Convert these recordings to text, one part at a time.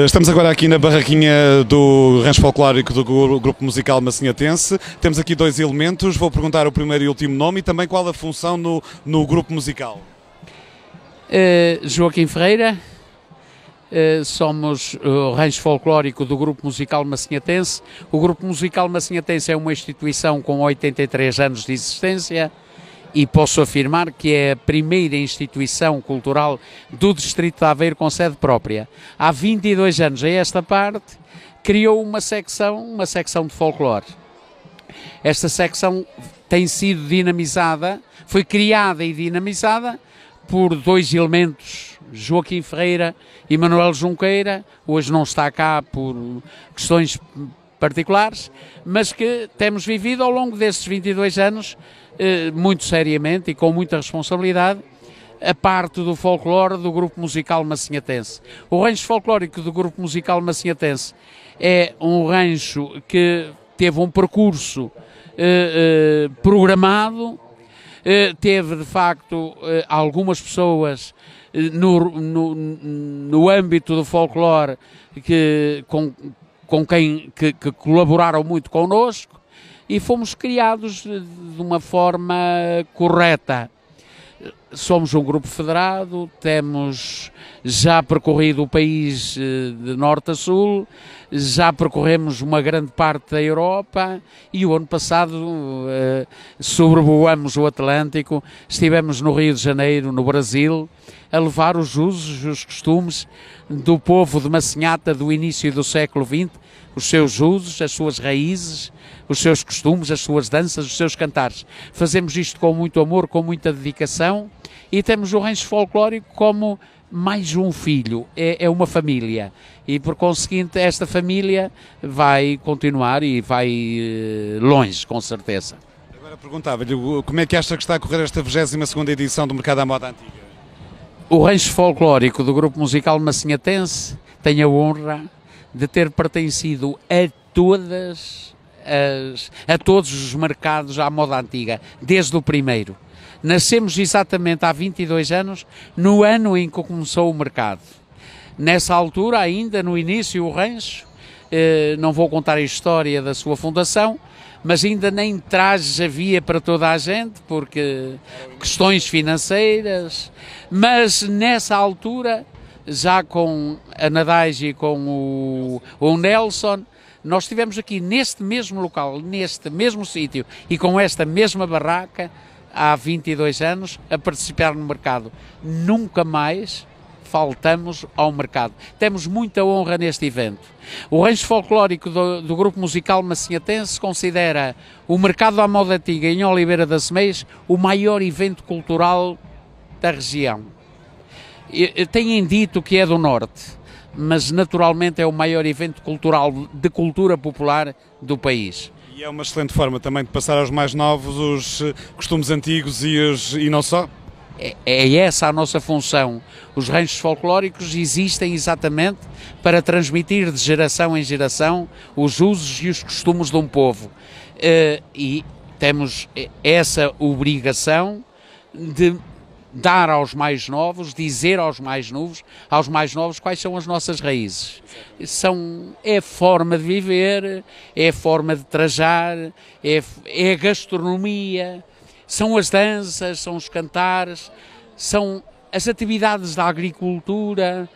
Eh, estamos agora aqui na barraquinha do Rancho Folclórico do Grupo Musical Massinhatense. Temos aqui dois elementos, vou perguntar o primeiro e último nome e também qual a função no, no grupo musical. Uh, Joaquim Ferreira, uh, somos o Rancho Folclórico do Grupo Musical Massinhatense. O Grupo Musical Massinhatense é uma instituição com 83 anos de existência e posso afirmar que é a primeira instituição cultural do Distrito de Aveiro com sede própria. Há 22 anos a esta parte, criou uma secção, uma secção de folclore. Esta secção tem sido dinamizada, foi criada e dinamizada por dois elementos, Joaquim Ferreira e Manuel Junqueira, hoje não está cá por questões particulares, mas que temos vivido ao longo destes 22 anos eh, muito seriamente e com muita responsabilidade a parte do folclore do grupo musical macinhatense. O rancho folclórico do grupo musical macinhatense é um rancho que teve um percurso eh, eh programado, eh, teve de facto eh, algumas pessoas no, no, no, âmbito do folclore que, com, com quem que, que colaboraram muito connosco, e fomos criados de uma forma correta. Somos um grupo federado, temos já percorrido o país eh, de norte a sul, já percorremos uma grande parte da Europa e o ano passado eh, sobrevoamos o Atlântico, estivemos no Rio de Janeiro, no Brasil, a levar os usos, os costumes do povo de Macinhata do início do século XX os seus usos, as suas raízes, os seus costumes, as suas danças, os seus cantares. Fazemos isto com muito amor, com muita dedicação e temos o rancho folclórico como mais um filho, é, é, uma família. E por conseguinte, esta família vai continuar e vai eh, longe, com certeza. Agora perguntava-lhe como é que acha que está a correr esta 22 edição do Mercado da Moda Antiga? O rancho folclórico do Grupo Musical Macinhatense tem a honra de ter pertencido a todas as, a todos os mercados à moda antiga, desde o primeiro. Nascemos exatamente há 22 anos, no ano em que começou o mercado. Nessa altura, ainda no início, o rancho, eh, não vou contar a história da sua fundação, mas ainda nem trajes havia para toda a gente, porque questões financeiras. Mas nessa altura já com a Nadage e com o, o Nelson, nós estivemos aqui neste mesmo local, neste mesmo sítio e com esta mesma barraca há 22 anos a participar no mercado. Nunca mais faltamos ao mercado. Temos muita honra neste evento. O rancho folclórico do, do grupo musical macinhatense considera o mercado à moda antiga em Oliveira das Meias o maior evento cultural da região têm dito que é do Norte, mas naturalmente é o maior evento cultural de cultura popular do país. E é uma excelente forma também de passar aos mais novos os eh, costumes antigos e, os, e não só? É, é essa a nossa função. Os ranchos folclóricos existem exatamente para transmitir de geração em geração os usos e os costumes de um povo. Eh, e temos eh, essa obrigação de dar aos mais novos, dizer aos mais novos, aos mais novos quais são as nossas raízes. São é forma de viver, é forma de trajar, é, é a gastronomia, são as danças, são os cantares, são as atividades da agricultura,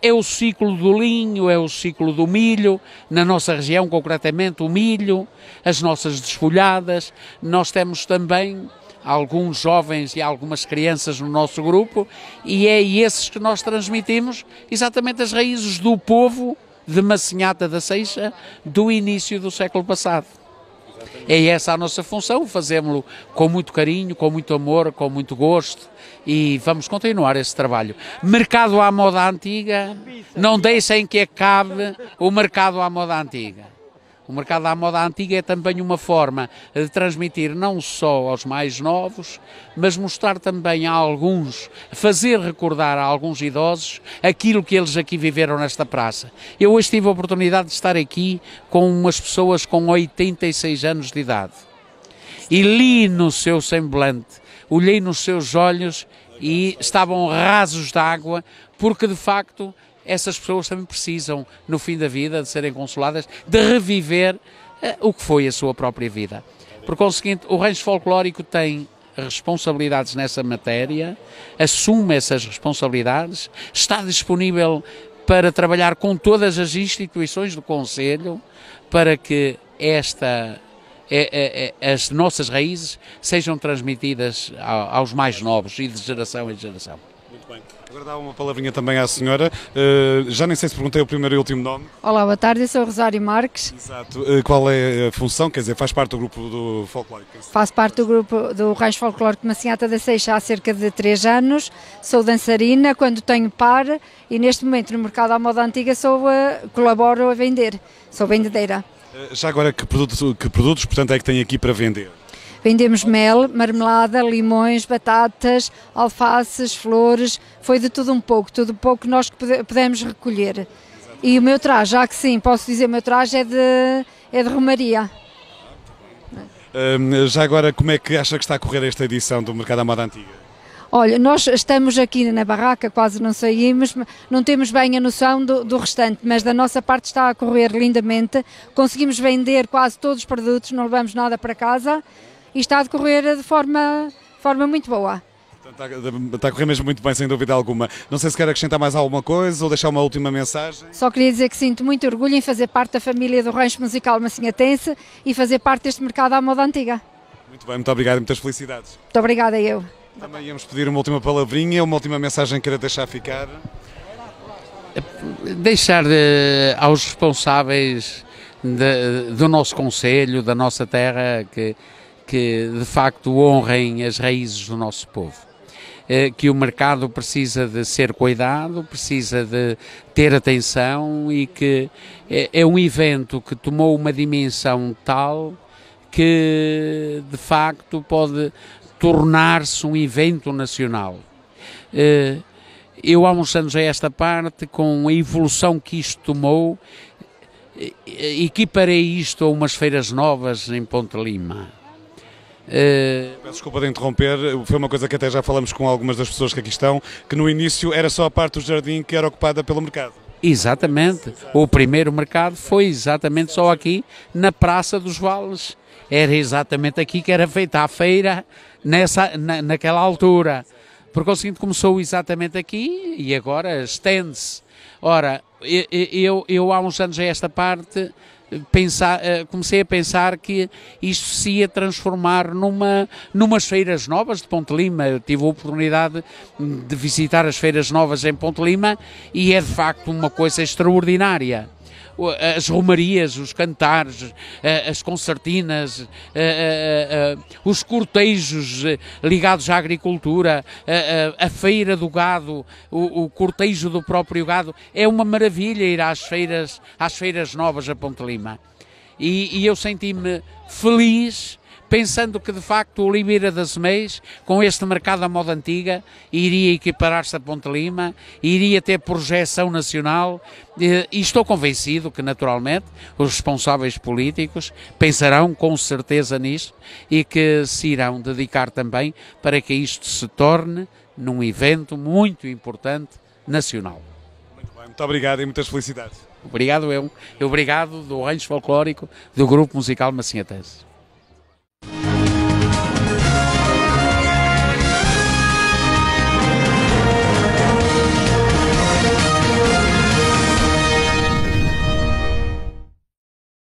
é o ciclo do linho, é o ciclo do milho, na nossa região concretamente o milho, as nossas desfolhadas, nós temos também alguns jovens e algumas crianças no nosso grupo, e é esses que nós transmitimos exatamente as raízes do povo de Macinhata da Seixa do início do século passado. É essa a nossa função, fazemos-lo com muito carinho, com muito amor, com muito gosto e vamos continuar esse trabalho. Mercado à moda antiga, não deixem que acabe o mercado à moda antiga. O mercado à moda antiga é também uma forma de transmitir não só aos mais novos, mas mostrar também a alguns, fazer recordar a alguns idosos aquilo que eles aqui viveram nesta praça. Eu hoje tive a oportunidade de estar aqui com umas pessoas com 86 anos de idade e li no seu semblante, olhei nos seus olhos e estavam rasos de água porque de facto essas pessoas também precisam, no fim da vida, de serem consoladas, de reviver eh, o que foi a sua própria vida. Por conseguinte, o Rancho Folclórico tem responsabilidades nessa matéria, assume essas responsabilidades, está disponível para trabalhar com todas as instituições do Conselho para que esta é, é, é, as nossas raízes sejam transmitidas aos mais novos e de geração em geração. Muito bem. Agora dá uma palavrinha também à senhora. Uh, já nem sei se perguntei o primeiro e último nome. Olá, boa tarde, eu sou Rosário Marques. Exato. Uh, qual é a função? Quer dizer, faz parte do grupo do folclore? Faço parte do grupo do Rancho Folclórico Maciata da Seixa há cerca de 3 anos. Sou dançarina quando tenho par e neste momento no mercado à moda antiga sou a, colaboro a vender. Sou vendedeira. Uh, já agora, que, produto, que produtos portanto, é que tem aqui para vender? Vendemos mel, marmelada, limões, batatas, alfaces, flores, foi de tudo um pouco, tudo um pouco nós que pudemos recolher. E o meu traje, já que sim, posso dizer, o meu traje é de, é de Romaria. Hum, já agora, como é que acha que está a correr esta edição do Mercado da Moda Antiga? Olha, nós estamos aqui na barraca, quase não saímos, não temos bem a noção do, do, restante, mas da nossa parte está a correr lindamente. Conseguimos vender quase todos os produtos, não levamos nada para casa e está a decorrer de forma, forma muito boa. Está, está a correr mesmo muito bem, sem dúvida alguma. Não sei se quer acrescentar mais alguma coisa ou deixar uma última mensagem. Só queria dizer que sinto muito orgulho em fazer parte da família do Rancho Musical Massinhatense e fazer parte deste mercado à moda antiga. Muito bem, muito obrigado e muitas felicidades. Muito obrigada eu. Também íamos pedir uma última palavrinha, uma última mensagem que queira deixar ficar. Deixar eh, aos responsáveis de, do nosso Conselho, da nossa terra, que que de facto honrem as raízes do nosso povo eh, que o mercado precisa de ser cuidado, precisa de ter atenção e que eh, é um evento que tomou uma dimensão tal que de facto pode tornar-se um evento nacional. Eh, eu há uns anos a esta parte, com a evolução que isto tomou, equiparei isto a umas feiras novas em Ponte Lima Uh... Peço desculpa de interromper, foi uma coisa que até já falamos com algumas das pessoas que aqui estão, que no início era só a parte do jardim que era ocupada pelo mercado. Exatamente, o primeiro mercado foi exatamente só aqui, na Praça dos Vales. Era exatamente aqui que era feita a feira nessa, na, naquela altura. Porque o seguinte começou exatamente aqui e agora estende-se. Ora, eu, eu, eu há uns anos a esta parte pensar, eh, comecei a pensar que isto se ia transformar numa, numas feiras novas de Ponte Lima. Eu tive a oportunidade de visitar as feiras novas em Ponte Lima e é de facto uma coisa extraordinária as romarias, os cantares, eh, as concertinas, eh, eh, os cortejos ligados à agricultura, a feira do gado, o cortejo do próprio gado. É uma maravilha ir às feiras, às feiras novas a Ponte Lima. E, e eu senti-me feliz pensando que de facto o Limeira das Meis, com este mercado à moda antiga, iria equiparar-se a Ponte Lima, iria ter projeção nacional, e estou convencido que naturalmente os responsáveis políticos pensarão com certeza nisto e que se irão dedicar também para que isto se torne num evento muito importante nacional. Muito bem, muito obrigado e muitas felicidades. Obrigado eu, e obrigado do Rancho Folclórico do Grupo Musical Macinhetense.